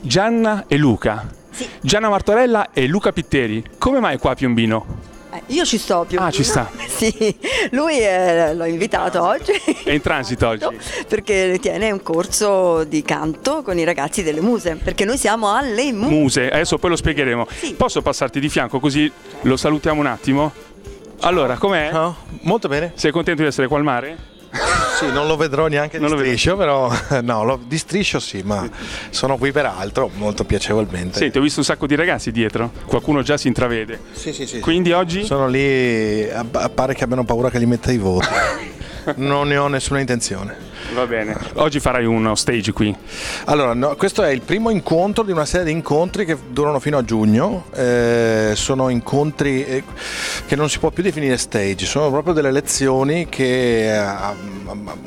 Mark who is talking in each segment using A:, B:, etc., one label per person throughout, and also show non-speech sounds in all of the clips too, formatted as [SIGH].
A: Gianna e Luca. Sì. Gianna Martorella e Luca Pitteri. Come mai qua a Piombino?
B: Eh, io ci sto più. Ah, ci sta. [LAUGHS] sì, lui eh, l'ho invitato oggi.
A: È in transito oggi.
B: [LAUGHS] Perché tiene un corso di canto con i ragazzi delle muse, perché noi siamo alle muse.
A: Muse, adesso poi lo spiegheremo. Sì. Posso passarti di fianco così lo salutiamo un attimo? Allora, com'è? No, molto bene. Sei contento di essere qua al mare? Sì, non lo vedrò neanche non di striscio, però [LAUGHS] no, lo, di striscio sì, ma sono qui per altro, molto piacevolmente. Senti, ho visto un sacco di ragazzi dietro, qualcuno già si intravede. Sì, sì, sì. Quindi oggi? Sono lì, appare che abbiano paura che li metta i voti. [LAUGHS] non ne ho nessuna intenzione. Va bene. Oggi farai uno stage qui. Allora, no, questo è il primo incontro di una serie di incontri che durano fino a giugno. Eh, sono incontri eh, che non si può più definire stage, sono proprio delle lezioni che eh,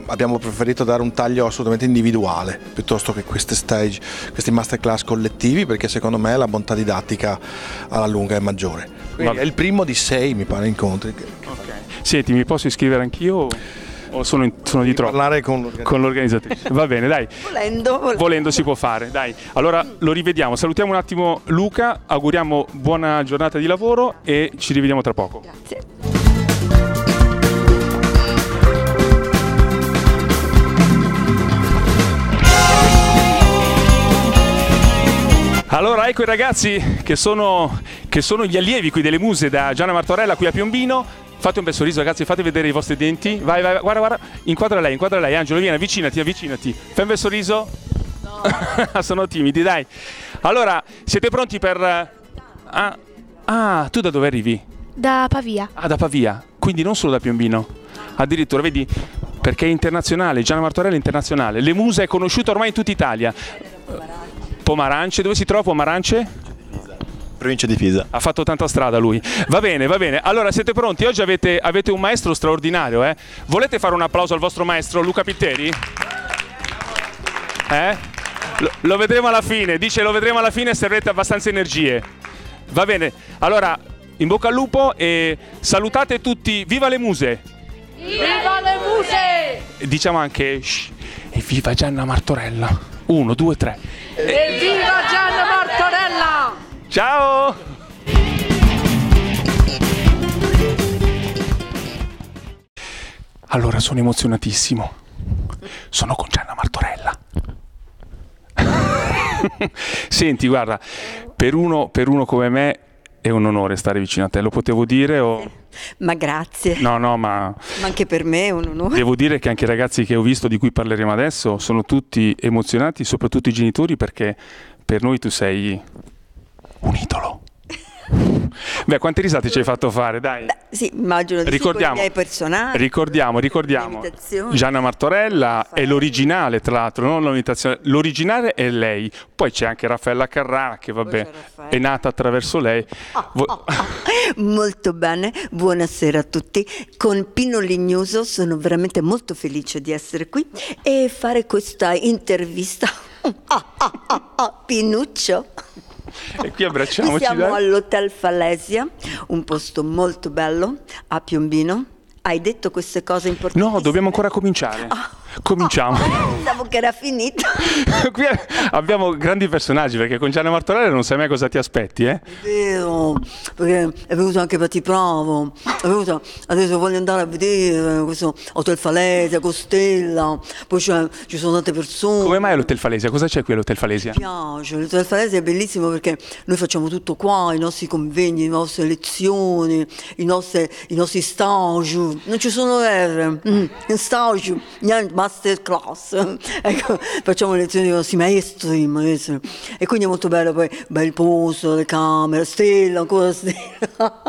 A: abbiamo preferito dare un taglio assolutamente individuale piuttosto che queste stage, questi masterclass collettivi, perché secondo me la bontà didattica alla lunga è maggiore. Quindi è il primo di sei, mi pare, incontri. Okay. Senti, mi posso iscrivere anch'io? o sono, in, sono di troppo? parlare con l'organizzatrice. con l'organizzatrice. Va bene, dai. [LAUGHS] Volendo, volendo. volendo si può fare, dai. Allora lo rivediamo. Salutiamo un attimo Luca, auguriamo buona giornata di lavoro e ci rivediamo tra poco. Grazie. Allora ecco i ragazzi che sono, che sono, gli allievi qui delle muse da Gianna Martorella qui a Piombino Fate un bel sorriso, ragazzi, fate vedere i vostri denti. Vai, vai, guarda, guarda. Inquadra lei, inquadra lei, Angelo, vieni, avvicinati, avvicinati. Fai un bel sorriso. No. [LAUGHS] Sono timidi, dai. Allora, siete pronti per. Ah, ah, tu da dove arrivi? Da Pavia. Ah, da Pavia, quindi non solo da Piombino. Addirittura, vedi, perché è internazionale, Gianna Martorella è internazionale. Le Musa è conosciuta ormai in tutta Italia. Pomarance, dove si trova Pomarance? Provincia di Pisa. Ha fatto tanta strada lui. Va bene, va bene. Allora siete pronti? Oggi avete, avete un maestro straordinario. Eh? Volete fare un applauso al vostro maestro Luca Pitteri? Eh? Lo, lo vedremo alla fine. Dice lo vedremo alla fine se avrete abbastanza energie. Va bene. Allora, in bocca al lupo e salutate tutti. Viva le muse! Viva le muse! Diciamo anche... Shh, e viva Gianna Martorella. Uno, due, tre. Evviva! Ciao! Allora sono emozionatissimo. Sono con Gianna Martorella. [LAUGHS] Senti, guarda, per uno, per uno, come me è un onore stare vicino a te, lo potevo dire o...
B: Ma grazie.
A: No, no, ma...
B: ma anche per me è un onore.
A: Devo dire che anche i ragazzi che ho visto, di cui parleremo adesso, sono tutti emozionati, soprattutto i genitori, perché per noi tu sei un idolo. Beh, quante risate ci hai fatto fare, dai. Beh,
B: sì, immagino di ricordiamo, sì, con
A: Ricordiamo, ricordiamo. Gianna Martorella Raffaella. è l'originale, tra l'altro, non l'imitazione. L'originale è lei. Poi c'è anche Raffaella Carrà, che vabbè, è nata attraverso lei.
B: Oh, Vo- oh, [LAUGHS] oh. Molto bene, buonasera a tutti. Con Pino Lignoso sono veramente molto felice di essere qui e fare questa intervista. Ah, [LAUGHS] ah, ah, ah, Pinuccio
A: e qui abbracciamoci. Siamo dai.
B: all'Hotel Falesia, un posto molto bello a Piombino. Hai detto queste cose importanti?
A: No, dobbiamo ancora cominciare. Oh. Cominciamo. Oh,
B: [LAUGHS] pensavo che era finito. [LAUGHS]
A: Qui abbiamo grandi personaggi perché con Gianna Martorelli non sai mai cosa ti aspetti, eh? È
B: vero, perché è venuto anche per ti Battiprovo, è venuto, adesso voglio andare a vedere questo Hotel Falesia, Costella, poi ci sono tante persone. Come
A: mai l'Hotel Falesia? Cosa c'è qui all'Hotel Falesia? Mi
B: piace, l'Hotel Falesia è bellissimo perché noi facciamo tutto qua, i nostri convegni, le nostre lezioni, i nostri, i nostri stage, non ci sono R, mm, stage, niente, ma masterclass, [LAUGHS] ecco, facciamo le lezioni di questi maestri, maestri, e quindi è molto bello poi, bel posto, le camere, stella, ancora stella, [LAUGHS]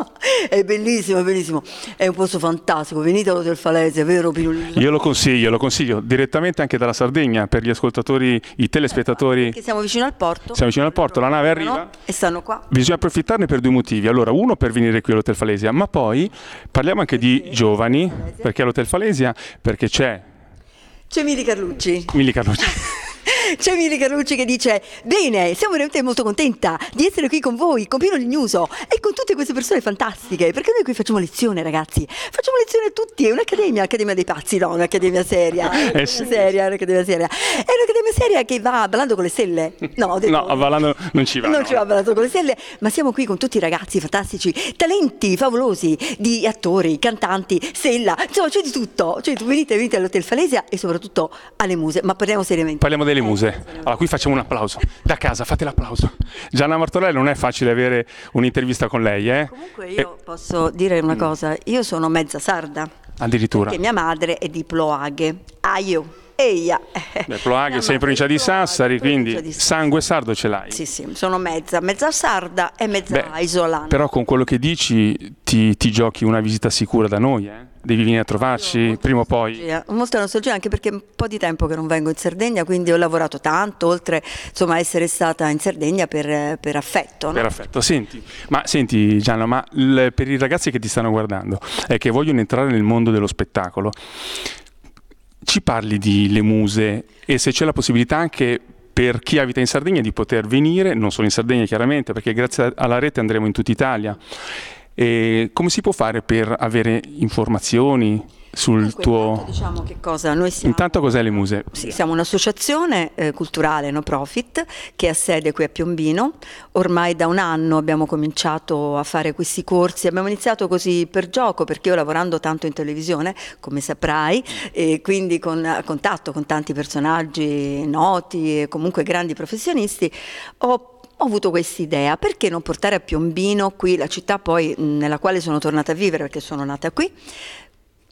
B: è bellissimo, è bellissimo, è un posto fantastico, venite all'Hotel Falese, è vero Pirulino?
A: Io lo consiglio, lo consiglio direttamente anche dalla Sardegna per gli ascoltatori, i telespettatori. Che
B: siamo vicino al porto. Siamo
A: vicino al porto, la nave arriva.
B: E stanno qua.
A: Bisogna approfittarne per due motivi, allora uno per venire qui all'Hotel Falesia, ma poi parliamo anche di giovani, perché all'Hotel Falesia? Perché c'è
B: c'è Mili Carlucci.
A: Mili Carlucci. [LAUGHS]
B: C'è Mili Carlucci che dice: Bene, siamo veramente molto contenta di essere qui con voi, con Pino Lignuso e con tutte queste persone fantastiche. Perché noi qui facciamo lezione, ragazzi. Facciamo lezione a tutti. È un'accademia, accademia dei pazzi, no? Un'accademia seria. Eh, sì. seria, un'accademia seria. È un'accademia seria che va ballando con le stelle. No, detto, [LAUGHS]
A: no ballando non ci va. Non no. ci va
B: ballando con le stelle, ma siamo qui con tutti i ragazzi fantastici, talenti favolosi di attori, cantanti, stella. Insomma, c'è di tutto. Cioè, venite, venite all'Hotel Falesia e soprattutto alle muse. Ma parliamo seriamente.
A: Parliamo delle muse famose, alla cui facciamo un applauso. Da casa fate l'applauso. Gianna Martorelli non è facile avere un'intervista con lei. Eh? Comunque io
B: e... posso dire una mm. cosa, io sono mezza sarda. Addirittura. Perché mia madre è di Ploaghe. Aio. Eia.
A: Beh, Ploaghe, sei in provincia di Sassari, quindi di sangue sardo ce l'hai.
B: Sì, sì, sono mezza, mezza sarda e mezza Beh, isolana.
A: Però con quello che dici ti, ti giochi una visita sicura da noi, eh? devi venire a trovarci prima o poi.
B: Molta nostalgia, anche perché è un po' di tempo che non vengo in Sardegna, quindi ho lavorato tanto, oltre insomma, a essere stata in Sardegna per, per affetto. No? Per
A: affetto, senti, ma, senti Gianna, ma l- per i ragazzi che ti stanno guardando e che vogliono entrare nel mondo dello spettacolo, ci parli di Le Muse e se c'è la possibilità anche per chi abita in Sardegna di poter venire, non solo in Sardegna chiaramente, perché grazie alla rete andremo in tutta Italia e come si può fare per avere informazioni sul Dunque, tuo... Intanto,
B: diciamo che cosa? Noi siamo...
A: Intanto cos'è le Muse? Sì,
B: siamo un'associazione eh, culturale no profit che ha sede qui a Piombino. Ormai da un anno abbiamo cominciato a fare questi corsi. Abbiamo iniziato così per gioco perché io lavorando tanto in televisione, come saprai, e quindi con a contatto con tanti personaggi noti e comunque grandi professionisti, ho ho avuto questa idea, perché non portare a Piombino, qui la città poi nella quale sono tornata a vivere perché sono nata qui,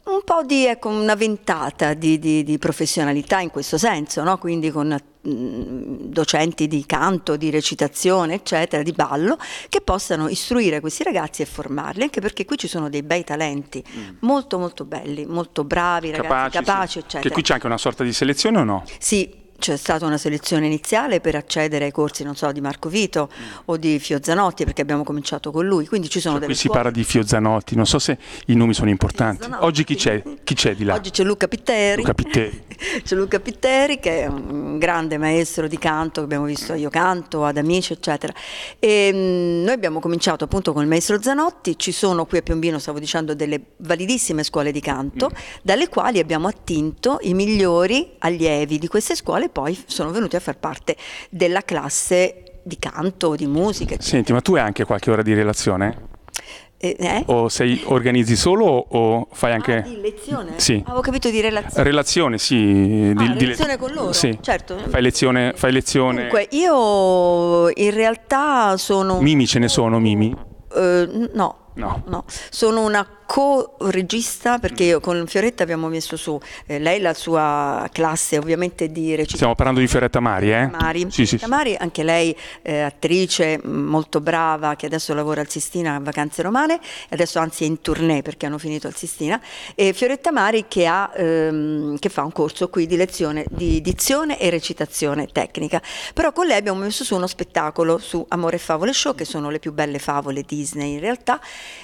B: un po' di, ecco, una ventata di, di, di professionalità in questo senso, no? quindi con docenti di canto, di recitazione, eccetera, di ballo, che possano istruire questi ragazzi e formarli, anche perché qui ci sono dei bei talenti, mm. molto molto belli, molto bravi, ragazzi capaci, capaci sì. eccetera. Che qui c'è
A: anche una sorta di selezione o no?
B: Sì, c'è stata una selezione iniziale per accedere ai corsi, non so, di Marco Vito o di Fiozzanotti, perché abbiamo cominciato con lui. Quindi ci sono cioè, delle qui scuole. si parla
A: di Fiozzanotti, non so se i nomi sono importanti. Oggi chi c'è? chi c'è? di là? Oggi c'è
B: Luca Pitteri. Luca Pitteri. [LAUGHS] c'è Luca Pitteri che è un grande maestro di canto che abbiamo visto Io Canto, ad Amici, eccetera. E, mm, noi abbiamo cominciato appunto con il maestro Zanotti, ci sono qui a Piombino, stavo dicendo, delle validissime scuole di canto, mm. dalle quali abbiamo attinto i migliori allievi di queste scuole e poi sono venuti a far parte della classe di canto, di musica. Eccetera.
A: Senti, ma tu hai anche qualche ora di relazione? Eh, eh? O sei, organizzi solo o fai anche... Ah, di
B: lezione? Sì. Avevo capito di relazione.
A: Relazione, sì. Di, ah, di lezione le... con loro? Sì. Certo. Fai lezione, fai lezione... Dunque,
B: io in realtà sono...
A: Mimi ce ne sono, Mimi?
B: Uh, no. No. no. Sono una co-regista perché mm. io con Fioretta abbiamo messo su eh, lei la sua classe ovviamente di recitazione. Stiamo
A: parlando di Fioretta Mari,
B: eh? Mari. Sì, Fioretta sì, Mari, anche lei eh, attrice molto brava che adesso lavora al Sistina a Vacanze Romane adesso anzi è in tournée perché hanno finito al Sistina e Fioretta Mari che, ha, ehm, che fa un corso qui di lezione di dizione e recitazione tecnica. Però con lei abbiamo messo su uno spettacolo su Amore e Favole Show che sono le più belle favole Disney in realtà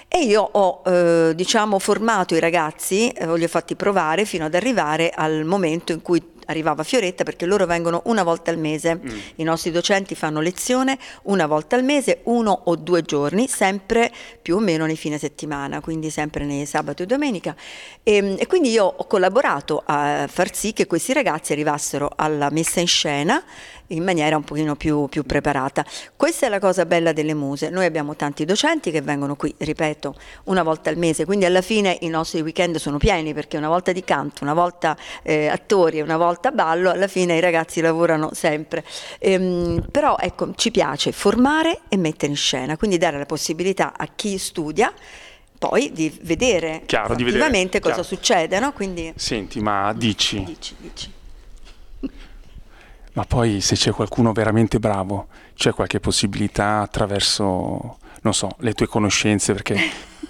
B: e io ho eh, diciamo, formato i ragazzi, eh, li ho fatti provare fino ad arrivare al momento in cui arrivava Fioretta perché loro vengono una volta al mese, mm. i nostri docenti fanno lezione una volta al mese, uno o due giorni, sempre più o meno nei fine settimana, quindi sempre nei sabato e domenica. E, ehm, e quindi io ho collaborato a far sì che questi ragazzi arrivassero alla messa in scena in maniera un pochino più, più, preparata. Questa è la cosa bella delle muse, noi abbiamo tanti docenti che vengono qui, ripeto, una volta al mese, quindi alla fine i nostri weekend sono pieni perché una volta di canto, una volta eh, attori, una volta volta ballo, alla fine i ragazzi lavorano sempre. Ehm, però ecco, ci piace formare e mettere in scena, quindi dare la possibilità a chi studia poi di vedere Chiaro, di vedere. cosa succede. No? Quindi...
A: Senti, ma dici. dici, dici. ma poi se c'è qualcuno veramente bravo, c'è qualche possibilità attraverso, non so, le tue conoscenze, perché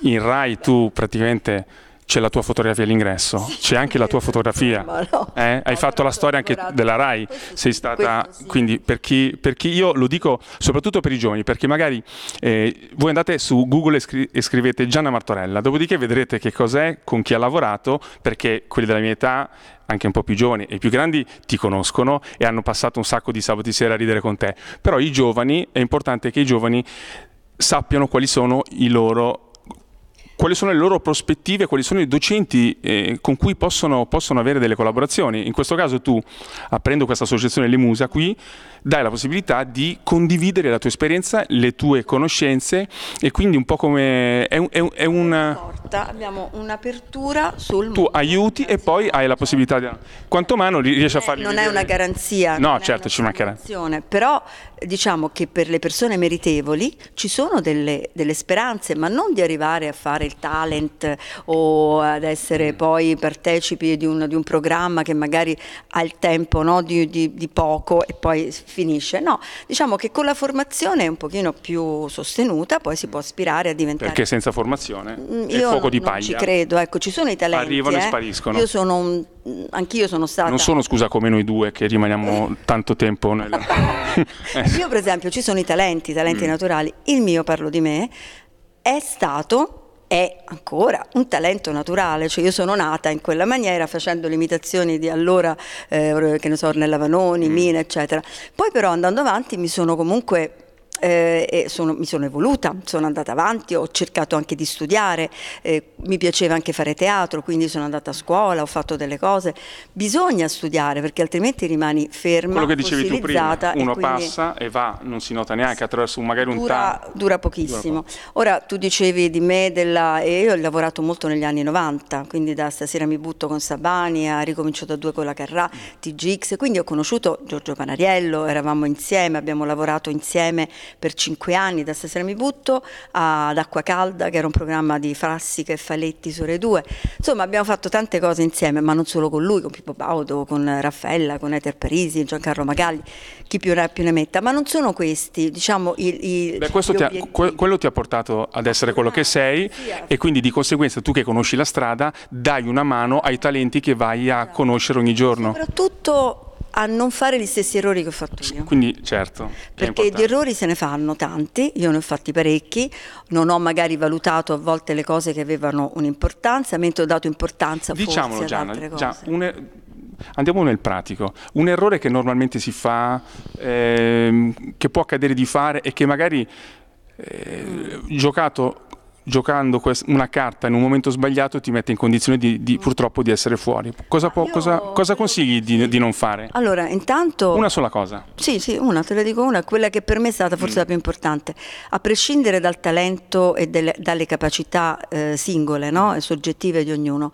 A: in Rai tu praticamente c'è la tua fotografia all'ingresso, sì, c'è anche la tua fotografia. [LAUGHS] No, eh? Hai fatto la storia anche della RAI, sei stata... Sì. Quindi per chi, per chi, io lo dico soprattutto per i giovani, perché magari eh, voi andate su Google e, scri- e, scrivete Gianna Martorella, dopodiché vedrete che cos'è, con chi ha lavorato, perché quelli della mia età anche un po' più giovani e più grandi ti conoscono e hanno passato un sacco di sabati sera a ridere con te. Però i giovani, è importante che i giovani sappiano quali sono i loro quali sono le loro prospettive, quali sono i docenti eh, con cui possono, possono, avere delle collaborazioni. In questo caso tu, aprendo questa associazione Lemusa qui, dai la possibilità di condividere la tua esperienza, le tue conoscenze e quindi un po' come... È, è, è una...
B: Porta, abbiamo un'apertura sul... Tu
A: aiuti e poi hai la possibilità di... Quanto mano riesci a eh, farli... Non vedere. è una
B: garanzia.
A: No, certo, ci mancherà.
B: Però eh, diciamo che per le persone meritevoli ci sono delle, delle speranze, ma non di arrivare a fare il talent o ad essere mm. poi partecipi di un, di un programma che magari ha il tempo no, di, di, di, poco e poi finisce. No, diciamo che con la formazione è un pochino più sostenuta poi si può aspirare a diventare...
A: Perché senza formazione mm, è fuoco di paglia. Io ci credo,
B: ecco, ci sono i talenti. Arrivano eh? e spariscono. Io sono un anch'io sono stata. Non
A: sono scusa come noi due che rimaniamo [LAUGHS] tanto tempo. Nel...
B: [LAUGHS] io, per esempio, ci sono i talenti, i talenti mm. naturali. Il mio, parlo di me, è stato è ancora un talento naturale, cioè io sono nata in quella maniera facendo le imitazioni di allora, eh, che ne so, Ornella Vanoni, mm. Mina, eccetera. Poi però andando avanti mi sono comunque eh, e sono, mi sono evoluta, sono andata avanti, ho cercato anche di studiare, eh, mi piaceva anche fare teatro, quindi sono andata a scuola, ho fatto delle cose. Bisogna studiare perché altrimenti rimani ferma. Quello che dicevi tu prima, uno e passa
A: e va, non si nota neanche attraverso magari un dura, tanto. Dura pochissimo. Dura
B: Ora tu dicevi di me, della, e io ho lavorato molto negli anni 90, quindi da stasera mi butto con Sabani, ha ricominciato da due con la Carrà, mm. TGX, quindi ho conosciuto Giorgio Panariello, eravamo insieme, abbiamo lavorato insieme per cinque anni, da stasera mi butto, ad Acqua Calda, che era un programma di Frassica e Faletti su Re 2. Insomma, abbiamo fatto tante cose insieme, ma non solo con lui, con Pippo Baudo, con Raffaella, con Eter Parisi, Giancarlo Magalli, chi più ne più ne metta. Ma non sono questi, diciamo, i. i Beh, ti ha,
A: que- quello ti ha portato ad essere quello che sei, sì, e quindi di conseguenza tu che conosci la strada, dai una mano ai talenti che vai a esatto. conoscere ogni giorno.
B: Soprattutto a non fare gli stessi errori che ho fatto io.
A: Quindi certo. Perché di errori
B: se ne fanno tanti, io ne ho fatti parecchi, non ho magari valutato a volte le cose che avevano un'importanza, mentre ho dato importanza Diciamolo, forse altre cose. Già,
A: un Andiamo nel pratico, un errore che normalmente si fa, ehm, che può accadere di fare e che magari eh, giocato giocando una carta in un momento sbagliato ti mette in condizione di, di, mm. purtroppo di essere fuori. Cosa, può, cosa, cosa consigli di, di, non fare?
B: Allora, intanto... Una sola cosa. Sì, sì, una, te la dico una, quella che per me è stata forse mm. la più importante. A prescindere dal talento e delle, dalle capacità eh, singole, no? soggettive di ognuno,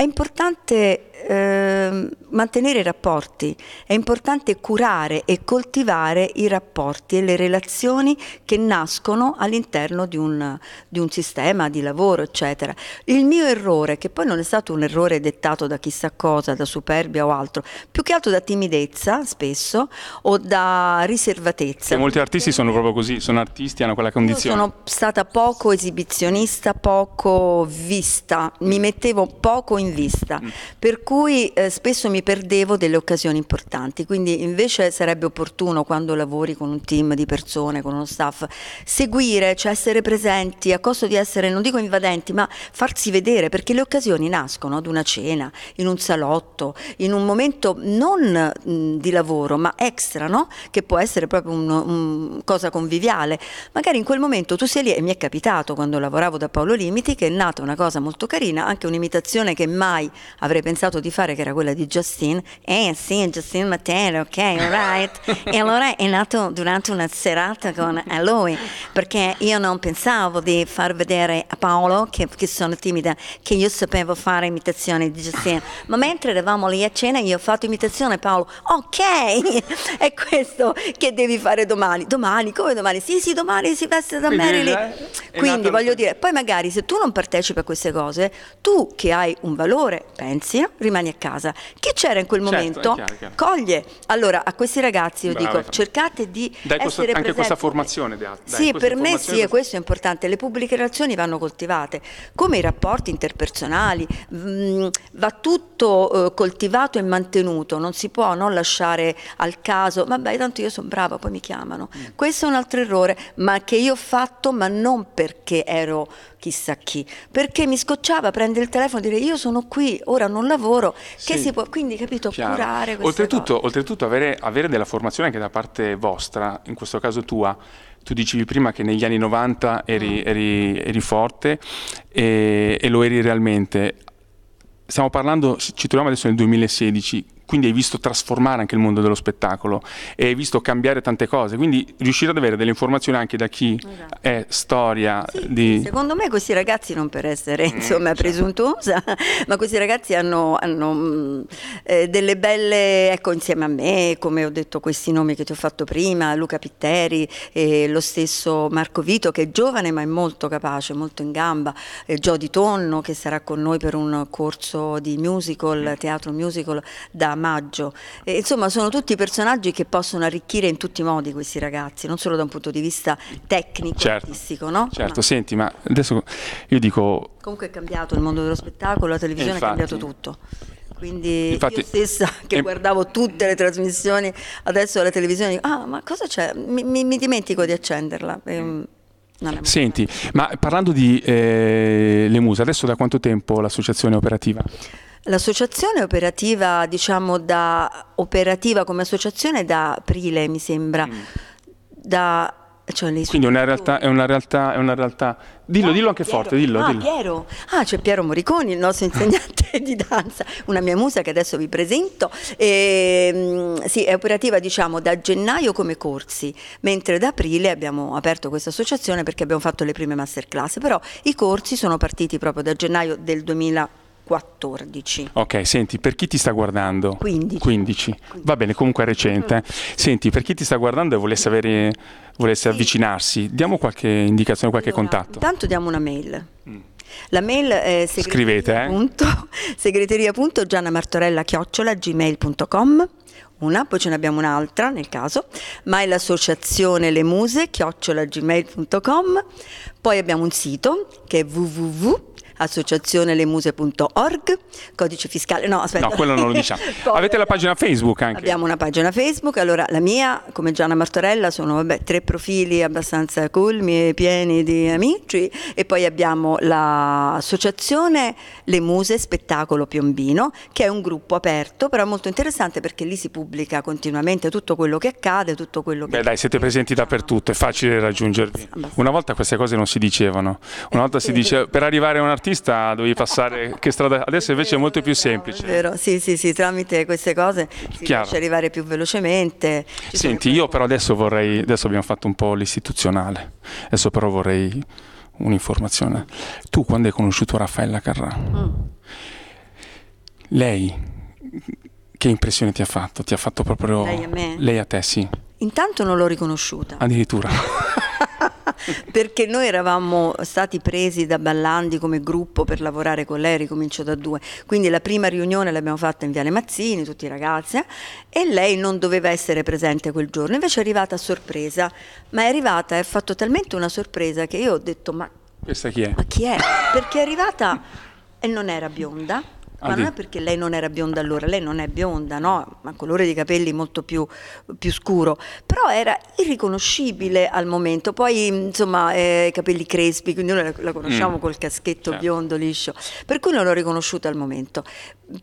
B: è importante eh, mantenere i rapporti, è importante curare e coltivare i rapporti e le relazioni che nascono all'interno di un, di un, sistema di lavoro, eccetera. Il mio errore, che poi non è stato un errore dettato da chissà cosa, da superbia o altro, più che altro da timidezza spesso o da riservatezza. E molti
A: artisti sono proprio così, sono artisti, hanno quella condizione. Io sono
B: stata poco esibizionista, poco vista, mi mettevo poco in vista, mm. per cui eh, spesso mi perdevo delle occasioni importanti, quindi invece sarebbe opportuno quando lavori con un team di persone, con uno staff, seguire, cioè essere presenti, a costo di essere, non dico invadenti, ma farsi vedere, perché le occasioni nascono ad una cena, in un salotto, in un momento non mh, mm, di lavoro, ma extra, no? che può essere proprio una un cosa conviviale. Magari in quel momento tu sei lì e mi è capitato quando lavoravo da Paolo Limiti che è nata una cosa molto carina, anche un'imitazione che mai avrei pensato di fare, che era quella di Justine. Eh sì, Justine Matteo, ok, all right. e allora è nato durante una serata con eh, lui, perché io non pensavo di far vedere a Paolo, che, che sono timida, che io sapevo fare imitazioni di Justine. Ma mentre eravamo lì a cena, io ho fatto imitazione a Paolo, ok, [LAUGHS] è questo che devi fare domani. Domani, come domani? Sì, sì, domani si veste da Marilyn. Quindi, Quindi voglio dire, poi magari se tu non partecipi a queste cose, tu che hai un valore, pensi, eh? rimani a casa. Chi c'era in quel certo, momento chiaro, chiaro. coglie. Allora, a questi ragazzi io Brava, dico, cercate di dai essere questo, Anche questa formazione.
A: Dai, sì, per me sì, e questo
B: è importante. Le pubbliche relazioni vanno coltivate, come i rapporti interpersonali. Mh, mm, va tutto eh, coltivato e mantenuto, non si può non lasciare al caso, vabbè, tanto io sono brava, poi mi chiamano. Mm. Questo è un altro errore, ma che io ho fatto, ma non perché ero chissà chi, perché mi scocciava prendere il telefono e dire io sono qui, ora non lavoro, sì, che si può, quindi capito, chiaro. curare oltretutto,
A: oltretutto avere, avere della formazione anche da parte vostra, in questo caso tua, tu dicevi prima che negli anni 90 eri, mm. eri, eri forte e, e, lo eri realmente. Stiamo parlando, ci troviamo adesso nel 2016, quindi hai visto trasformare anche il mondo dello spettacolo e hai visto cambiare tante cose, quindi riuscire ad avere delle informazioni anche da chi esatto. è storia sì, di... Secondo
B: me questi ragazzi, non per essere mm, insomma certo. presuntuosa, [LAUGHS] ma questi ragazzi hanno, hanno mm, eh, delle belle, ecco insieme a me, come ho detto questi nomi che ti ho fatto prima, Luca Pitteri, eh, lo stesso Marco Vito che è giovane ma è molto capace, molto in gamba, eh, Di Tonno che sarà con noi per un corso di musical, mm. teatro musical da Maggio, e, insomma sono tutti personaggi che possono arricchire in tutti i modi questi ragazzi, non solo da un punto di vista tecnico, certo, artistico. No? Certo,
A: ma... senti, ma adesso io dico...
B: Comunque è cambiato il mondo dello spettacolo, la televisione infatti, ha cambiato tutto. Quindi infatti, io stessa che e... Eh, guardavo tutte le trasmissioni, adesso la televisione dico, ah ma cosa c'è? Mi, mi, mi dimentico di accenderla. E,
A: Senti, ma parlando di eh, Le Muse, adesso da quanto tempo l'associazione è operativa?
B: L'associazione è operativa, diciamo, da, operativa come associazione da aprile, mi sembra. Mm.
A: Da, cioè Quindi una realtà, è una realtà, è una realtà. Dillo, no, ah, dillo anche Piero. forte, dillo, ah, dillo.
B: Piero. Ah, c'è Piero Moriconi, il nostro [LAUGHS] insegnante di danza, una mia musa che adesso vi presento. E, ehm, sì, è operativa diciamo da gennaio come corsi, mentre da aprile abbiamo aperto questa associazione perché abbiamo fatto le prime masterclass, però i corsi sono partiti proprio da gennaio del 2020 14.
A: Ok, senti, per chi ti sta guardando? 15. 15. Va bene, comunque è recente. Mm. Senti, per chi ti sta guardando e volesse, avere, volesse sì. avvicinarsi, diamo qualche indicazione, qualche allora, contatto.
B: Intanto diamo una mail. Mm. La mail è eh. segreteria.giannamartorella.gmail.com una, poi ce n'abbiamo un'altra nel caso, ma è l'associazione Le Muse, chiocciolagmail.com, poi abbiamo un sito che è www associazionelemuse.org, codice fiscale, no aspetta. No, quello non lo diciamo.
A: [LAUGHS] Avete la pagina Facebook anche? Abbiamo
B: una pagina Facebook, allora la mia, come Gianna Martorella, sono vabbè, tre profili abbastanza colmi e pieni di amici e poi abbiamo l'associazione Le Muse Spettacolo Piombino, che è un gruppo aperto, però molto interessante perché lì si pubblica continuamente tutto quello che accade, tutto quello che...
A: Beh dai, siete presenti dappertutto, è facile raggiungervi. Una volta queste cose non si dicevano, una volta si diceva, per arrivare a un articolo dentista dovevi passare che strada, adesso invece è molto più semplice. È
B: vero, sì, sì, sì, tramite queste cose si Chiaro. riesce arrivare più velocemente.
A: Ci Senti, io però adesso vorrei, adesso abbiamo fatto un po' l'istituzionale, adesso però vorrei un'informazione. Tu quando hai conosciuto Raffaella Carrà, mm. lei che impressione ti ha fatto? Ti ha fatto proprio... Lei a me? Lei a te, sì.
B: Intanto non l'ho riconosciuta.
A: Addirittura. [LAUGHS]
B: [LAUGHS] perché noi eravamo stati presi da Ballandi come gruppo per lavorare con lei, ricomincio da due, quindi la prima riunione l'abbiamo fatta in Viale Mazzini, tutti i ragazzi, eh, e lei non doveva essere presente quel giorno, invece è arrivata a sorpresa, ma è arrivata e ha fatto talmente una sorpresa che io ho detto ma... Questa chi è? Ma chi è? Perché è arrivata e non era bionda ma non è perché lei non era bionda allora, lei non è bionda, no? ha un colore di capelli molto più, più, scuro, però era irriconoscibile al momento, poi insomma eh, capelli crespi, quindi noi la, la conosciamo mm. col caschetto certo. biondo liscio, per cui non l'ho riconosciuta al momento.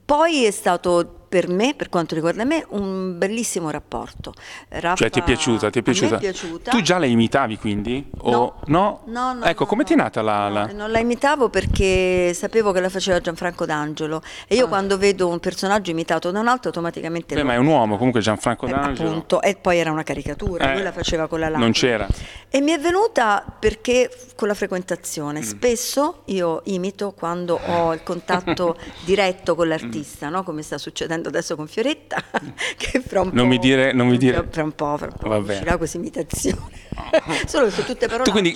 B: Poi è stato per me, per quanto riguarda me, un bellissimo rapporto. Eh, Raffa, cioè ti è piaciuta, ti è piaciuta. è piaciuta. Tu già
A: la imitavi quindi? O... No. No? no, no ecco, no, come ti è nata la, la... Eh,
B: non la imitavo perché sapevo che la faceva Gianfranco D'Angelo e io ah. quando vedo un personaggio imitato da un altro automaticamente... Beh, lo... ma è
A: un uomo comunque Gianfranco eh, D'Angelo. Appunto,
B: e poi era una caricatura, eh, lui la faceva con la lacrima. Non c'era. E mi è venuta perché con la frequentazione. Mm. Spesso io imito quando ho il contatto [LAUGHS] diretto con l'artista, mm. no? come sta succedendo finendo adesso con Fioretta, [LAUGHS] che fra un
A: non po'... Mi dire, non mi dire... Fra un po', fra un po' uscirà
B: questa imitazione. Oh. [LAUGHS] Solo su tutte parole. Tu
A: quindi... [LAUGHS]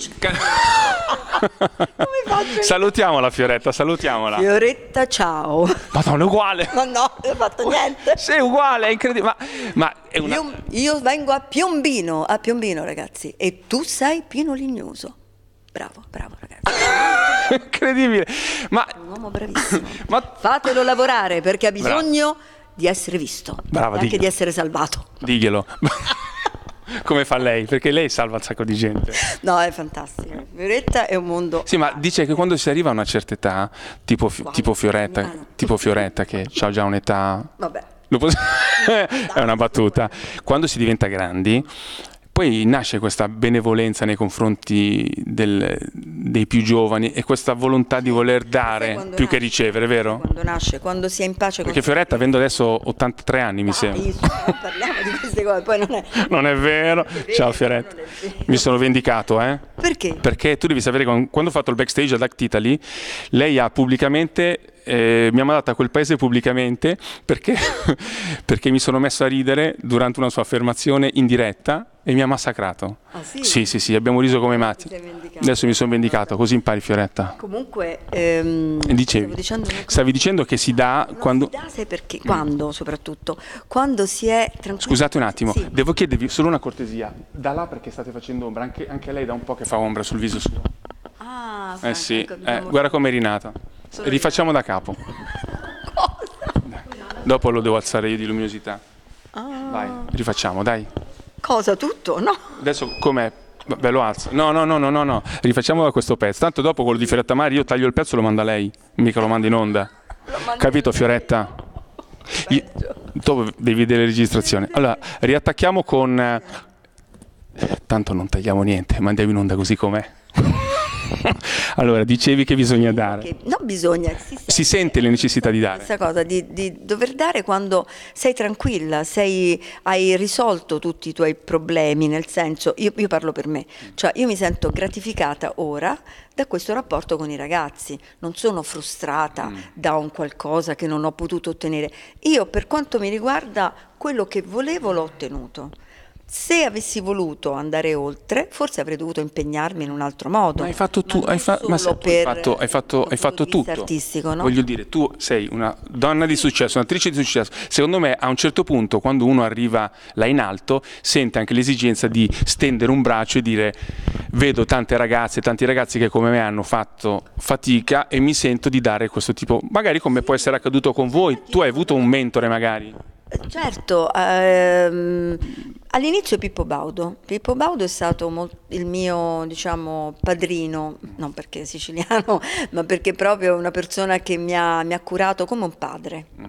A: salutiamola Fioretta, salutiamola.
B: Fioretta, ciao. Madonna, è uguale. Ma no, non ho fatto niente. Sei uguale, è incredibile. Ma,
A: ma è una... io,
B: io vengo a Piombino, a Piombino ragazzi, e tu sei Pino Lignoso. Bravo, bravo ragazzi. [LAUGHS] Incredibile. Ma, un uomo bravissimo. [LAUGHS] Ma... Fatelo lavorare perché ha bisogno Bra- di essere visto. Bravo, e anche di essere salvato.
A: Diglielo. [LAUGHS] come fa lei, perché lei salva un sacco di gente.
B: No, è fantastico. Fioretta è un mondo.
A: Sì, ma dice che quando si arriva a una certa età, tipo, wow, tipo Fioretta, ah, tipo Fioretta che ha già un'età. Vabbè. Posso... è una battuta. Quando si diventa grandi, poi nasce questa benevolenza nei confronti del, dei più giovani e questa volontà di voler dare più nasce, che ricevere, vero? Quando
B: nasce, quando si è in pace Perché
A: Fioretta, avendo adesso 83 anni, mi sembra.
B: non parliamo di queste cose, poi non è,
A: non è vero. Ciao Fioretta, mi sono vendicato, eh? Perché? Perché tu devi sapere, che quando ho fatto il backstage ad Act Italy, lei ha pubblicamente eh, mi ha mandato a quel paese pubblicamente perché, [LAUGHS] perché, mi sono messo a ridere durante una sua affermazione in diretta e mi ha massacrato. Ah, sì? sì, sì, sì abbiamo riso come matti. Adesso mi sono vendicato, così impari Fioretta.
B: Comunque, ehm, Dicevi, dicendo
A: stavi dicendo che si dà no, quando... Si dà
B: se perché, quando soprattutto, quando si è tranquilli... Scusate un attimo, sì.
A: devo chiedervi solo una cortesia,
B: da là perché state facendo ombra, anche, anche lei da un po' che fa
A: ombra sul viso suo.
B: Ah,
A: eh sì, ecco, eh, diciamo guarda com'è rinata. Sono Rifacciamo da capo. Cosa? Dopo lo devo alzare io di luminosità. Ah. Vai, rifacciamo, dai.
B: Cosa, tutto? No.
A: Adesso com'è? Ve lo alzo. No, no, no, no, no, no. Rifacciamo da questo pezzo. Tanto dopo quello di Fioretta Mari io taglio il pezzo e lo manda lei, mica lo manda in onda. Capito Fioretta? Io, dopo devi vedere la registrazione. Allora, riattacchiamo con... Eh, tanto non tagliamo niente, mandiamo in onda così com'è. [LAUGHS] allora, dicevi che bisogna dare. Che
B: non bisogna, si sente,
A: si sente la necessità di dare. Questa
B: cosa di, di, dover dare quando sei tranquilla, sei, hai risolto tutti i tuoi problemi, nel senso, io, io parlo per me, cioè io mi sento gratificata ora da questo rapporto con i ragazzi, non sono frustrata mm. da un qualcosa che non ho potuto ottenere. Io per quanto mi riguarda quello che volevo l'ho ottenuto se avessi voluto andare oltre, forse avrei dovuto impegnarmi in un altro modo. Ma hai fatto tu, hai, fa- ma se, hai fatto,
A: hai fatto, hai fatto tutto. Artistico, no? Voglio dire, tu sei una donna di successo, un'attrice di successo. Secondo me, a un certo punto, quando uno arriva là in alto, sente anche l'esigenza di stendere un braccio e dire: Vedo tante ragazze, tanti ragazzi che come me hanno fatto fatica e mi sento di dare questo tipo, magari come può essere accaduto con voi. Tu hai avuto un mentore, magari.
B: Certo, ehm, all'inizio Pippo Baudo. Pippo Baudo è stato molto, il mio diciamo, padrino, non perché è siciliano, [LAUGHS] ma perché proprio è una persona che mi ha, mi ha curato come un padre. Mm.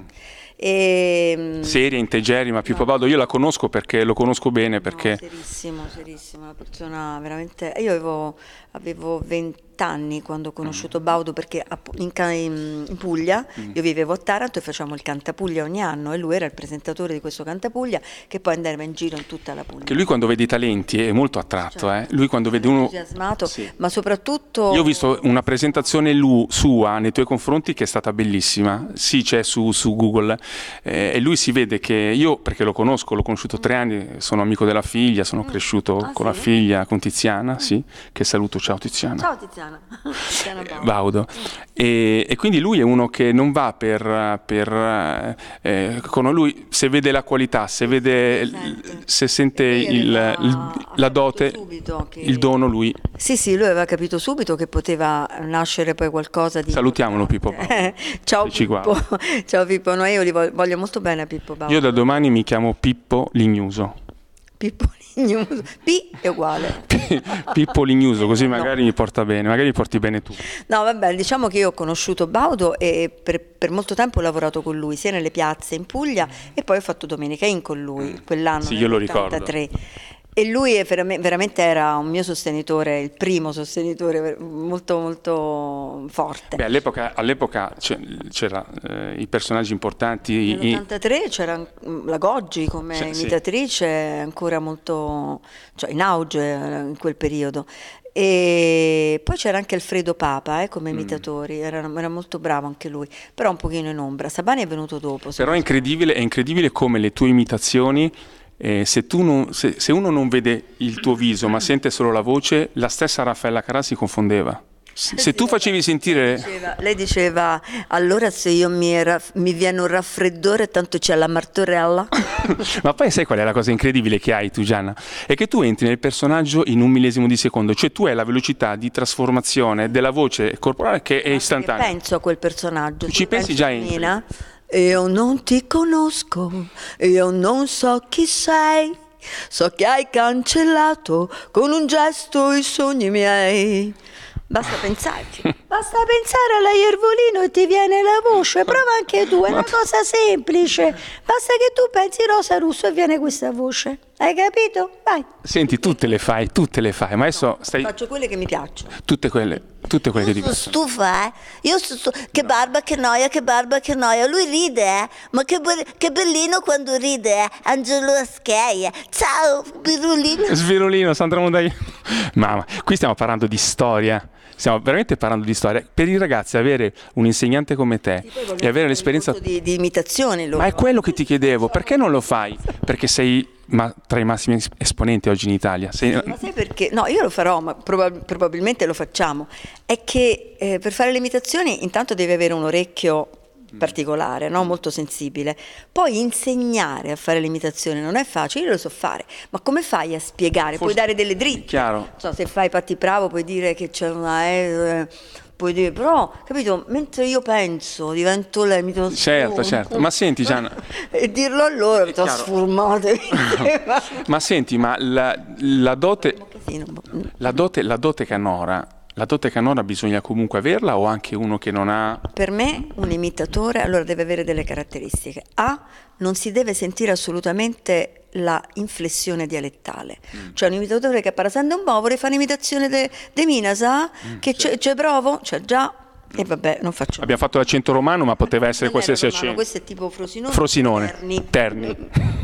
B: E... Ehm,
A: Seria, integerima, Pippo Baudo, io la conosco perché lo conosco bene. Perché... No,
B: serissimo, serissimo, una persona veramente... Io avevo, avevo 20 anni quando ho mm. conosciuto Baudo perché in, Puglia, mm. io vivevo a Taranto e facciamo il Cantapuglia ogni anno e lui era il presentatore di questo Cantapuglia che poi andava in giro in tutta la Puglia. Che lui
A: quando vede i talenti è molto attratto, cioè, eh. lui quando vede uno...
B: Entusiasmato, sì. ma soprattutto... Io ho visto
A: una presentazione lui, sua nei tuoi confronti che è stata bellissima, sì c'è su, su Google eh, e lui si vede che io, perché lo conosco, l'ho conosciuto mm. tre anni, sono amico della figlia, sono mm. cresciuto ah, con sì? la figlia, con Tiziana, mm. sì, che saluto, ciao Tiziana.
B: Ciao Tiziana. Tiziana. [LAUGHS] Tiziana eh,
A: Baudo. E, e, quindi lui è uno che non va per... per eh, eh con lui se vede la qualità, se, vede, certo. se sente il, la, il, la dote, che... il dono, lui...
B: Sì, sì, lui aveva capito subito che poteva nascere poi qualcosa di...
A: Salutiamolo Pippo Baudo. Eh,
B: ciao, Pippo. [LAUGHS] Ciao Pippo, no, io li voglio, voglio molto bene a Pippo Baudo. Io
A: da domani mi chiamo Pippo Lignuso.
B: Pippo Lignuso. Polignuso. P è uguale. [LAUGHS]
A: P Polignuso, così [LAUGHS] magari no. mi porta bene, magari mi porti bene tu.
B: No, vabbè, diciamo che io ho conosciuto Baudo e per, per molto tempo ho lavorato con lui, sia nelle piazze in Puglia e poi ho fatto Domenica In con lui, quell'anno sì, nel io 83. lo ricordo. E lui veramente era un mio sostenitore, il primo sostenitore molto molto forte. Beh,
A: all'epoca, all'epoca c'era eh, i personaggi importanti. Nell'83
B: i... c'era mm, la Goggi come c'è, imitatrice, sì. ancora molto cioè in auge eh, in quel periodo. E poi c'era anche Alfredo Papa eh, come mm. imitatori, mm. era, era, molto bravo anche lui, però un pochino in ombra. Sabani è venuto dopo.
A: Però è incredibile, è incredibile come le tue imitazioni eh, se, non, se, se, uno non vede il tuo viso ma mm. sente solo la voce, la stessa Raffaella Carà si confondeva. Se sì, tu facevi sentire...
B: Diceva, lei diceva, allora se io mi, raff- mi viene un raffreddore, tanto c'è la martorella.
A: [LAUGHS] ma poi sai qual è la cosa incredibile che hai tu Gianna? È che tu entri nel personaggio in un millesimo di secondo, cioè tu hai la velocità di trasformazione della voce corporale che è istantanea.
B: Penso a quel personaggio. ci pensi già in... Mina, in io non ti conosco, io non so chi sei. So che hai cancellato con un gesto i sogni miei. Basta pensarci. [LAUGHS] Basta pensare alla e ti viene la voce. Prova anche tu, è [LAUGHS] una cosa semplice. Basta che tu pensi Rosa Russo e viene questa voce. Hai capito? Vai.
A: Senti, tutte le fai, tutte le fai, ma adesso stai...
B: Faccio quelle che mi piacciono.
A: Tutte quelle, tutte quelle che ti piacciono. Sono
B: stufa, eh. Io sono stufa. Che no. barba, che noia, che barba, che noia. Lui ride, eh. Ma che, be- che bellino quando ride, eh. Angelo Aschei. Eh. Ciao, Svirulino.
A: Svirulino, Sandra Mondaglio. Mamma, qui stiamo parlando di storia stiamo veramente parlando di storia. Per i ragazzi avere un insegnante come te e avere l'esperienza di, di imitazione loro. Ma è quello che ti chiedevo, perché non lo fai? Perché sei ma tra i massimi esponenti oggi in Italia. Sei... ma
B: sai perché? No, io lo farò, ma probab- probabilmente lo facciamo. È che eh, per fare le imitazioni intanto devi avere un orecchio Mm. particolare, no? Mm. molto sensibile. Poi insegnare a fare l'imitazione non è facile, io lo so fare, ma come fai a spiegare? Forse puoi dare delle dritte. Eh, chiaro. So, se fai Patti Bravo puoi dire che c'è una... Eh, eh puoi dire, però, capito, mentre io penso, divento lei, mi trasformo. Certo, certo. Ma
A: senti, Gianna...
B: [LAUGHS] e dirlo allora, eh, trasformatevi. [LAUGHS]
A: ma senti, ma la, la, dote, la, dote, la dote canora la dote canora bisogna comunque averla o anche uno che non ha...
B: Per me un imitatore allora deve avere delle caratteristiche. A, non si deve sentire assolutamente la inflessione dialettale. Mm. Cioè un imitatore che parla sempre un po' vorrei fare un'imitazione di Minasa, mm, che c'è, c'è provo, cioè già e vabbè, non faccio
A: Abbiamo fatto l'accento romano, ma poteva essere non qualsiasi accento. Questo
B: è tipo Frosinone. Frosinone. Terni. Terni.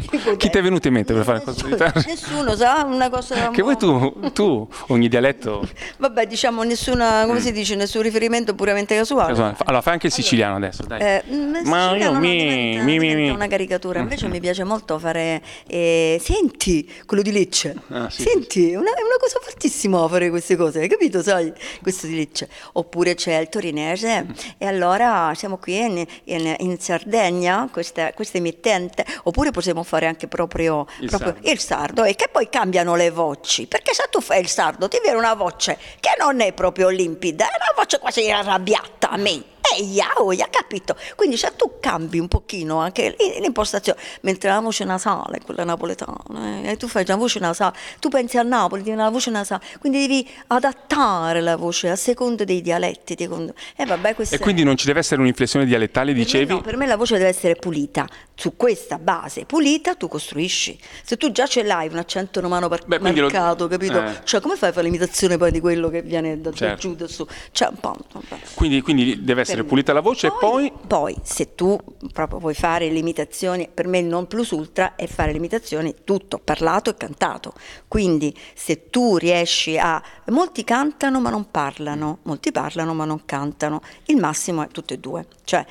B: [LAUGHS]
A: Chi ti è venuto in mente per fare questo
B: Nessuno sa una cosa. [LAUGHS] Che vuoi
A: tu, tu, ogni dialetto.
B: [LAUGHS] Vabbè, diciamo, nessuna, come mm. si dice, nessun riferimento puramente casuale. casuale.
A: Allora, fai anche il siciliano allora. adesso. Dai. Eh,
B: mm, ma io mi, diventa,
A: mi, diventa mi, una caricatura. Invece mm. mi piace
B: molto fare. Eh, senti quello di Lecce. Ah, sì, senti, sì. Una, è una cosa fortissima fare queste cose, hai capito? Sai, questo di Lecce. Oppure c'è il Torino torinese e allora siamo qui in, in, in Sardegna, questa, questa, emittente, oppure possiamo fare anche proprio, il, proprio sardo. il, sardo. e che poi cambiano le voci, perché se tu fai il sardo ti viene una voce che non è proprio limpida, è una voce quasi arrabbiata a me. E Yahoo, ha capito. Quindi cioè, tu cambi un pochino anche l'impostazione. Mentre la voce nasale, quella napoletana, eh, tu fai una voce nasale, tu pensi a Napoli, di una voce nasale, quindi devi adattare la voce a seconda dei dialetti. Secondo... Eh, vabbè, e è... quindi non
A: ci deve essere un'inflessione dialettale, dicevi? Per me, no, per
B: me la voce deve essere pulita. Su questa base pulita tu costruisci. Se tu già ce l'hai un accento romano par- Beh, marcato, lo... capito? Eh. Cioè, come fai a fare l'imitazione poi di quello che viene da, certo. giù, da su? Cioè, un po', un po'. Quindi, quindi deve essere Tenere pulita la voce poi, e poi... Poi, se tu proprio vuoi fare l'imitazione, per me il non plus ultra è fare l'imitazione tutto, parlato e cantato. Quindi se tu riesci a... Molti cantano ma non parlano, molti parlano ma non cantano, il massimo è tutte e due. Cioè,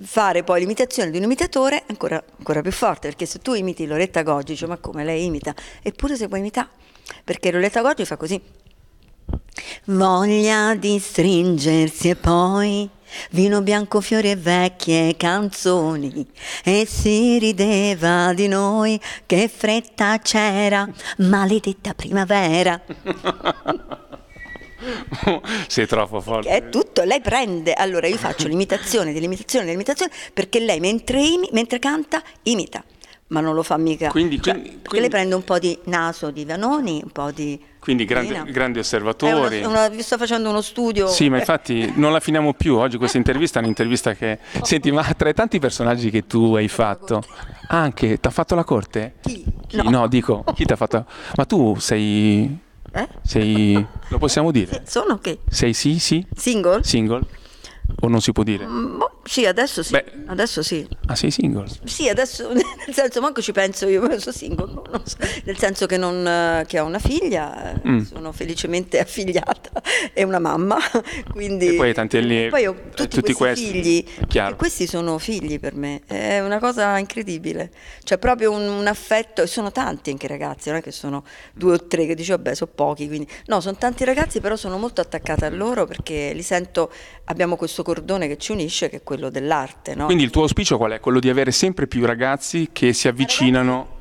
B: fare poi l'imitazione di un imitatore è ancora, ancora, più forte, perché se tu imiti Loretta Goggi, dici ma come lei imita? Eppure se puoi imitare, perché Loretta Goggi fa così. Voglia di stringersi e poi Vino bianco, fiori e vecchie canzoni, e si rideva di noi, che fretta c'era, maledetta primavera. [LAUGHS]
A: Sei troppo forte. È tutto,
B: lei prende. Allora io faccio l'imitazione dell'imitazione dell'imitazione perché lei mentre, imi, mentre canta imita, ma non lo fa mica. Quindi, cioè, quindi, quindi... lei prende un po' di naso di Vanoni, un po' di
A: quindi grandi, grandi osservatori. Una,
B: una, sto facendo uno studio. Sì, ma
A: infatti non la finiamo più. Oggi questa intervista è un'intervista che... Senti, ma tra i tanti personaggi che tu hai fatto, anche ti ha fatto la corte? Chi? chi? No. no, dico, chi ti ha fatto? Ma tu sei... Eh? Sei... lo possiamo dire? Sono che? Okay. Sei sì, sì? Single? Single? O non si può dire?
B: Mm, boh. Sì, adesso sì. Beh, adesso sì.
A: Ah, sei single?
B: Sì, adesso [LAUGHS] nel senso, manco ci penso io, sono single. So, nel senso che, non, eh, che, ho una figlia, eh, mm. sono felicemente affiliata e [LAUGHS] una mamma. [LAUGHS] Quindi, e poi tanti lì, poi ho eh, tutti, tutti questi, questi, figli. Chiaro. Questi sono figli per me, è una cosa incredibile. Cioè, proprio un, un affetto, e sono tanti anche ragazzi, non è che sono due o tre che dici, vabbè, sono pochi. Quindi. No, sono tanti ragazzi, però sono molto attaccata a loro perché li sento, abbiamo questo cordone che ci unisce, che è quello dell'arte. No? Quindi
A: il tuo auspicio qual è? Quello di avere sempre più ragazzi che si avvicinano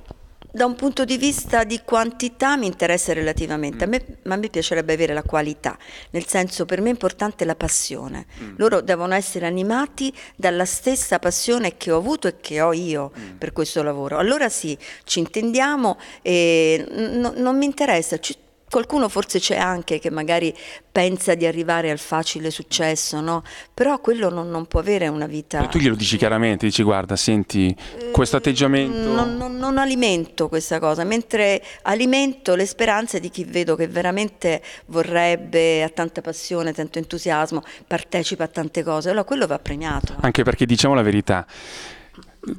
B: da un punto di vista di quantità mi interessa relativamente, a mm. me, ma a me piacerebbe avere la qualità, nel senso per me è importante la passione, mm. loro devono essere animati dalla stessa passione che ho avuto e che ho io mm. per questo lavoro, allora sì, ci intendiamo e no, non mi interessa, ci, Qualcuno forse c'è anche che magari pensa di arrivare al facile successo, no? però quello non, non può avere una vita... Ma tu
A: glielo dici chiaramente, dici guarda, senti, questo ehm, atteggiamento...
B: Non, non, non, alimento questa cosa, mentre alimento le speranze di chi vedo che veramente vorrebbe, ha tanta passione, tanto entusiasmo, partecipa a tante cose, allora quello va premiato.
A: Anche perché diciamo la verità,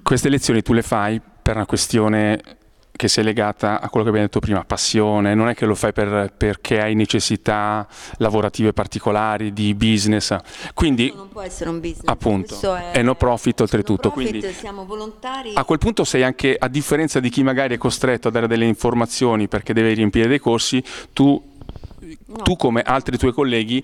A: queste lezioni tu le fai per una questione che sia legata a quello che abbiamo detto prima, passione, non è che lo fai per, perché hai necessità lavorative particolari, di business. Quindi, questo non
B: può essere un business. Appunto, è, è, no
A: profit oltretutto. No profit, quindi, siamo
B: volontari. A
A: quel punto sei anche, a differenza di chi magari è costretto a dare delle informazioni perché deve riempire dei corsi, tu, no. tu come altri tuoi colleghi...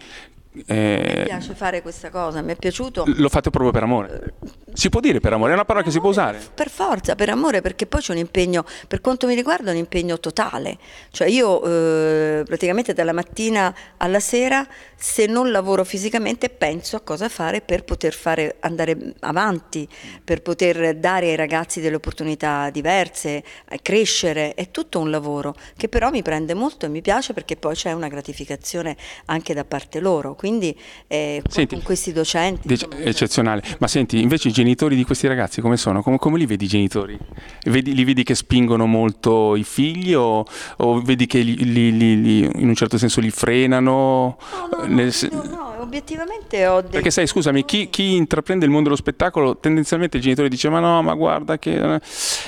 A: Eh, mi
B: piace fare questa cosa, mi è piaciuto. Lo
A: fate proprio per amore eh, si può dire per amore, è una parola per che amore,
B: si può usare? Per forza, per amore, perché poi c'è un impegno, per quanto mi riguarda, un impegno totale. Cioè io eh, praticamente dalla mattina alla sera, se non lavoro fisicamente, penso a cosa fare per poter fare, andare avanti, per poter dare ai ragazzi delle opportunità diverse, crescere. È tutto un lavoro che però mi prende molto e mi piace perché poi c'è una gratificazione anche da parte loro. Quindi eh, senti, con questi docenti... Dic-
A: eccezionale. Ma senti, invece genitori di questi ragazzi come sono? Come, come li vedi i genitori? Vedi, li vedi che spingono molto i figli o, o vedi che li, li, li, in un certo senso li frenano? No, no, no, no, no
B: obiettivamente ho dei... Perché
A: sai, scusami, chi, chi, intraprende il mondo dello spettacolo, tendenzialmente il genitore dice ma no, ma guarda che...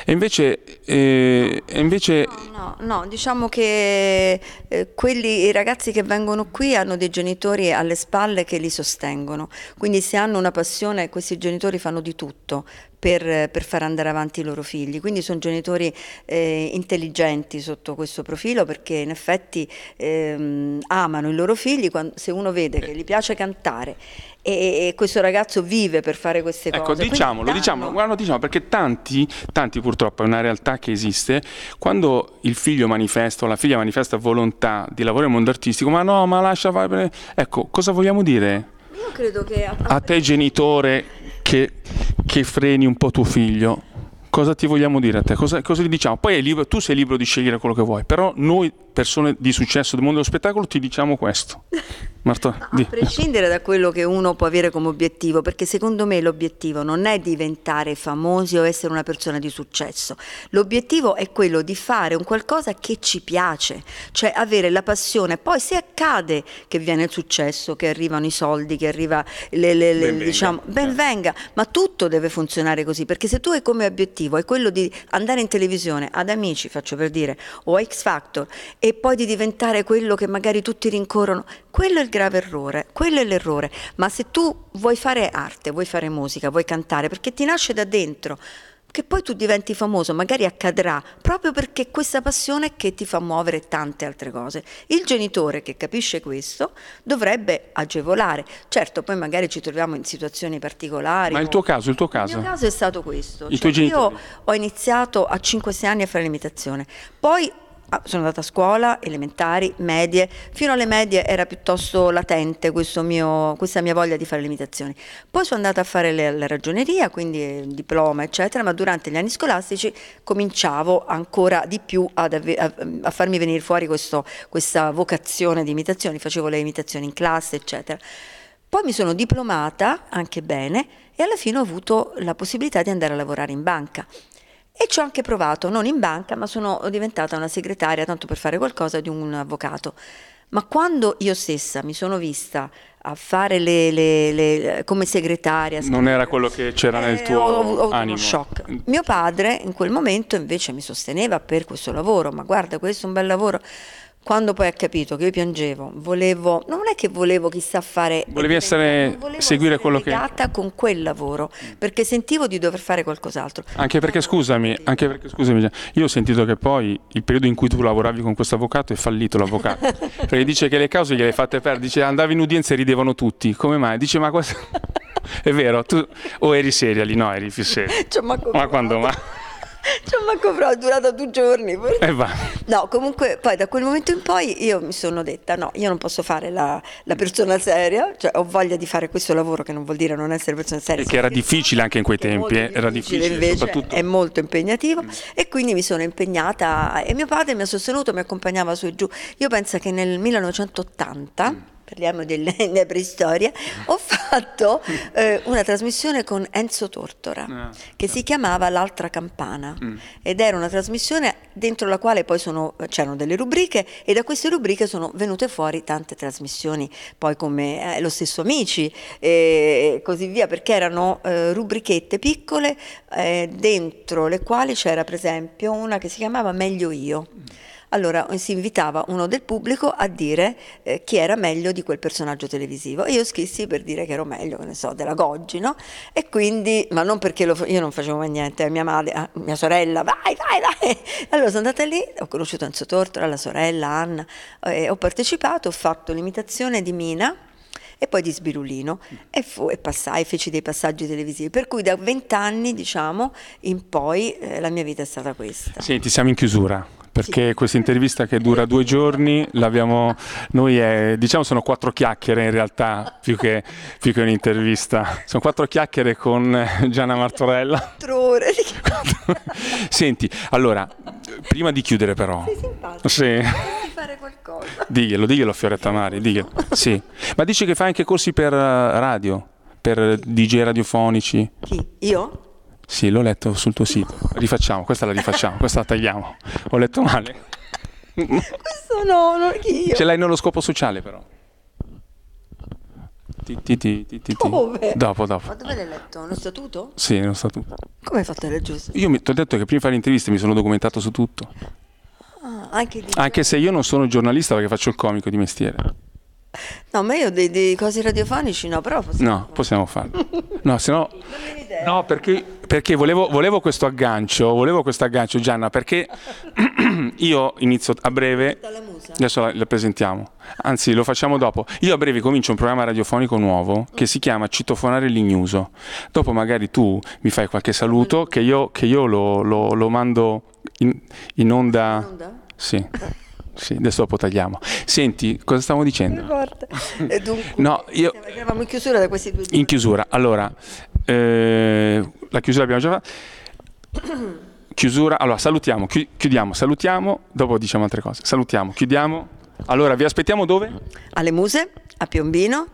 A: E invece... Eh, no, invece...
B: No, no, no, diciamo che eh, quelli, i ragazzi che vengono qui hanno dei genitori alle spalle che li sostengono, quindi se hanno una passione questi genitori fanno di tutto per, per, far andare avanti i loro figli. Quindi sono genitori eh, intelligenti sotto questo profilo perché in effetti ehm, amano i loro figli, quando, se uno vede che gli piace cantare e, e, questo ragazzo vive per fare queste ecco, cose. Ecco, diciamolo, diciamolo,
A: guarda, diciamo, perché tanti, tanti purtroppo è una realtà che esiste, quando il figlio manifesta o la figlia manifesta volontà di lavoro nel mondo artistico, ma no, ma lascia fare... Ecco, cosa vogliamo dire?
B: Io credo che... A,
A: a te genitore che, che freni un po' tuo figlio, cosa ti vogliamo dire a te? Cosa, cosa gli diciamo? Poi libero, tu sei libero di scegliere quello che vuoi, però noi persone di successo del mondo dello spettacolo ti diciamo questo. Marta, no, [LAUGHS] a
B: prescindere da quello che uno può avere come obiettivo, perché secondo me l'obiettivo non è diventare famosi o essere una persona di successo, l'obiettivo è quello di fare un qualcosa che ci piace, cioè avere la passione. Poi se accade che viene il successo, che arrivano i soldi, che arriva le, le, le, ben, diciamo, ben eh. venga, ma tutto deve funzionare così, perché se tu hai come obiettivo è quello di andare in televisione ad amici, faccio per dire, o a X Factor e poi di diventare quello che magari tutti rincorrono. Quello è il grave errore, quello è l'errore. Ma se tu vuoi fare arte, vuoi fare musica, vuoi cantare, perché ti nasce da dentro, che poi tu diventi famoso, magari accadrà, proprio perché questa passione è che ti fa muovere tante altre cose. Il genitore che capisce questo dovrebbe agevolare. Certo, poi magari ci troviamo in situazioni particolari. Ma il tuo
A: caso, il tuo caso? Il mio caso
B: è stato questo. Cioè, io ho iniziato a 5-6 anni a fare l'imitazione, poi Ah, sono andata a scuola, elementari, medie, fino alle medie era piuttosto latente mio, questa mia voglia di fare le imitazioni. Poi sono andata a fare le, la ragioneria, quindi eh, diploma, eccetera, ma durante gli anni scolastici cominciavo ancora di più avve, a, a, farmi venire fuori questo, questa vocazione di imitazioni, facevo le imitazioni in classe, eccetera. Poi mi sono diplomata anche bene e alla fine ho avuto la possibilità di andare a lavorare in banca. E ci ho anche provato, non in banca, ma sono diventata una segretaria, tanto per fare qualcosa, di un avvocato. Ma quando io stessa mi sono vista a fare le, le, le come segretaria... non era
A: quello che c'era eh, nel tuo ho, ho, ho animo. uno shock.
B: Mio padre in quel momento invece mi sosteneva per questo lavoro, ma guarda questo è un bel lavoro quando poi ha capito che io piangevo, volevo, non è che volevo chissà fare... Volevi eh,
A: essere, volevo seguire essere quello che... legata
B: con quel lavoro, perché sentivo di dover fare qualcos'altro.
A: Anche perché, scusami, anche perché, scusami, io ho sentito che poi il periodo in cui tu lavoravi con questo avvocato è fallito l'avvocato, [LAUGHS] perché dice che le cause gliele hai fatte perdere, dice andavi in udienza e ridevano tutti, come mai? Dice ma questo... [LAUGHS] è vero, tu o eri seria lì, no, eri più seria. Cioè, ma, ma
B: quando mai? Ci cioè, ho manco provato, è durata due giorni. Eh no, comunque poi da quel momento in poi io mi sono detta, no, io non posso fare la, la, persona seria, cioè ho voglia di fare questo lavoro che non vuol dire non essere persona seria. E che era
A: difficile anche in quei tempi, eh, era difficile, invece, soprattutto. è
B: molto impegnativo mm. e quindi mi sono impegnata e mio padre mi ha sostenuto, mi accompagnava su e giù. Io penso che nel 1980... Mm parliamo [LAUGHS] della preistoria, ho fatto eh, una trasmissione con Enzo Tortora ah, che si certo. chiamava L'altra campana mm. ed era una trasmissione dentro la quale poi sono, c'erano delle rubriche e da queste rubriche sono venute fuori tante trasmissioni, poi come eh, lo stesso Amici e così via, perché erano eh, rubrichette piccole eh, dentro le quali c'era per esempio una che si chiamava Meglio io. Mm allora eh, si invitava uno del pubblico a dire eh, chi era meglio di quel personaggio televisivo e io scrissi per dire che ero meglio, che ne so, della Goggi, no? E quindi, ma non perché lo, io non facevo mai niente, eh, mia madre, ah, mia sorella, vai, vai, vai! [LAUGHS] Allora sono andata lì, ho conosciuto Enzo Tortora, la sorella, Anna, eh, ho partecipato, ho fatto l'imitazione di Mina, e poi di Sbirulino e, fu, e, passai, feci dei passaggi televisivi. Per cui da vent'anni, diciamo, in poi eh, la mia vita è stata questa.
A: Senti, siamo in chiusura perché questa intervista che dura due giorni l'abbiamo noi è, eh, diciamo sono quattro chiacchiere in realtà più che, più che un'intervista sono quattro chiacchiere con Gianna Martorella quattro ore senti allora prima di chiudere però sei simpatico sì. fare qualcosa diglielo diglielo Fioretta Mari diglielo sì ma dici che fai anche corsi per eh, radio per eh, DJ radiofonici chi? io? Sì, l'ho letto sul tuo sito. Rifacciamo, questa la rifacciamo, questa la tagliamo. Ho letto male. Questo
B: no, non io. Ce l'hai
A: nello scopo sociale però. Ti, ti, ti, ti, ti. Dove? Dopo, dopo. Ma
B: dove l'hai letto? Nello statuto?
A: Sì, nello statuto.
B: Come hai fatto a leggere? Io
A: mi, ti ho detto che prima di fare interviste mi sono documentato su tutto.
B: Ah, anche,
A: anche se io non sono giornalista perché faccio il comico di mestiere.
B: No, ma io dei, dei cosi radiofonici no, però possiamo
A: No, possiamo farlo.
B: [LAUGHS] No, se no...
A: No, perché, perché volevo, volevo, questo aggancio, volevo questo aggancio, Gianna, perché [CLEARS THROAT] io inizio a breve... Adesso la, la presentiamo. Anzi, lo facciamo dopo. Io a breve comincio un programma radiofonico nuovo che si chiama Citofonare l'Ignuso. Dopo magari tu mi fai qualche saluto mm. che io, che io lo, lo, lo, mando in, in onda? In onda? Sì. Sì, adesso dopo tagliamo. Senti, cosa stavo dicendo?
B: Dunque, no, io... Eravamo in chiusura da questi due giorni.
A: In chiusura, allora, eh, la chiusura abbiamo già fatto. Chiusura, allora salutiamo, chi, chiudiamo, salutiamo, dopo diciamo altre cose. Salutiamo, chiudiamo. Allora, vi aspettiamo dove?
B: Alle Muse, a Piombino,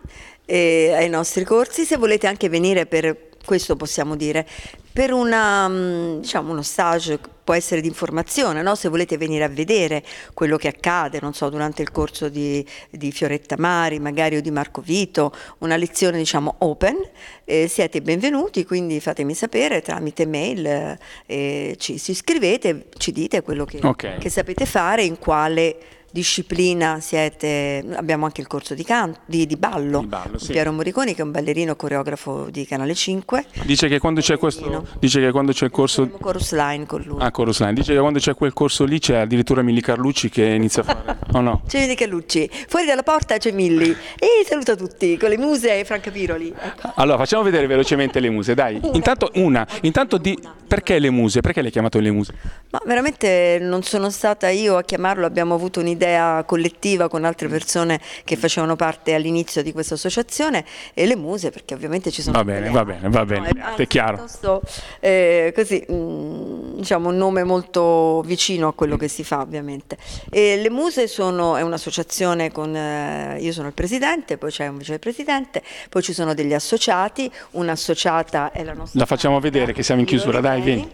B: eh, ai nostri corsi. Se volete anche venire per, questo possiamo dire, per una, mm, diciamo, uno stage può essere di informazione, no? se volete venire a vedere quello che accade, non so, durante il corso di, di Fioretta Mari, magari o di Marco Vito, una lezione diciamo open, eh, siete benvenuti, quindi fatemi sapere tramite mail, eh, ci, si iscrivete, ci dite quello che, okay. che sapete fare, in quale disciplina siete, abbiamo anche il corso di, can, di, di ballo, di ballo sì. Piero Morriconi che è un ballerino coreografo di Canale 5.
A: Dice che quando c'è questo dice che quando c'è il corso
B: Chorus Line con lui.
A: Ah, Chorus Line. Dice che quando c'è quel corso lì c'è addirittura Milli Carlucci che inizia a fare o no.
B: C'è Milli Carlucci, fuori dalla porta c'è Milli e saluta tutti con le muse e Franca Piroli. Ecco.
A: Allora, facciamo vedere velocemente le muse, dai. Intanto una, intanto di perché le muse? Perché le hai chiamato le muse?
B: Ma veramente non sono stata io a chiamarlo, abbiamo avuto un'idea un'idea collettiva con altre mm. persone che mm. facevano parte all'inizio di questa associazione e le muse perché ovviamente ci sono... Va
A: bene, va bene, va bene, no, è, è chiaro.
B: Piuttosto, eh, così, mh, mm, diciamo un nome molto vicino a quello che si fa ovviamente. E le muse sono, è un'associazione con, eh, io sono il presidente, poi c'è un vicepresidente, poi ci sono degli associati, un'associata è la nostra...
A: La facciamo vedere che siamo in chiusura dai, vieni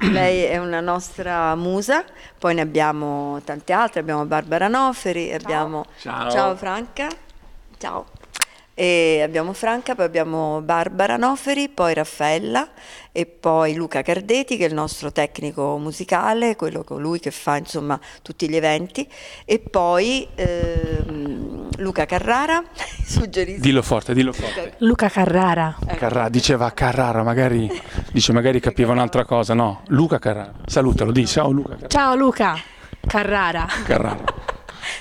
B: lei è una nostra musa, poi ne abbiamo tante altre, abbiamo Barbara Noferi, ciao. abbiamo ciao. ciao Franca, ciao. E abbiamo Franca, poi abbiamo Barbara Noferi, poi Raffaella e poi Luca Cardeti che è il nostro tecnico musicale, quello colui che fa insomma tutti gli eventi e poi ehm, Luca Carrara, [LAUGHS] suggerisco.
A: Dillo forte, dillo forte.
B: Luca Carrara.
A: Ecco. Carrà, diceva Carrara, magari, dice, magari capiva un'altra cosa, no? Luca Carrara. Salutalo, di ciao Luca.
B: Carrara. Ciao Luca Carrara. Carrara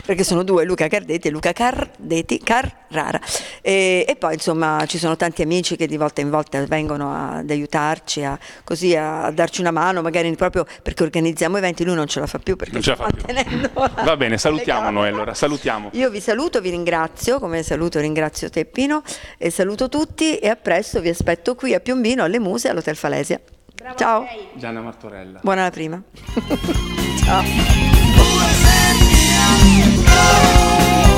B: perché sono due, Luca Cardetti e Luca Cardetti Carrara. E, e, poi insomma ci sono tanti amici che di volta in volta vengono ad aiutarci, a, così, a darci una mano, magari proprio perché organizziamo eventi, lui non ce la fa più perché non ce la fa più. [LAUGHS] Va
A: bene, salutiamo noi allora, salutiamo.
B: Io vi saluto, vi ringrazio, come saluto ringrazio Teppino e saluto tutti e a presto vi aspetto qui a Piombino, alle Muse, all'Hotel Falesia. Bravo Ciao. Gianna Martorella. Buona la prima. [LAUGHS] Ciao. down and go.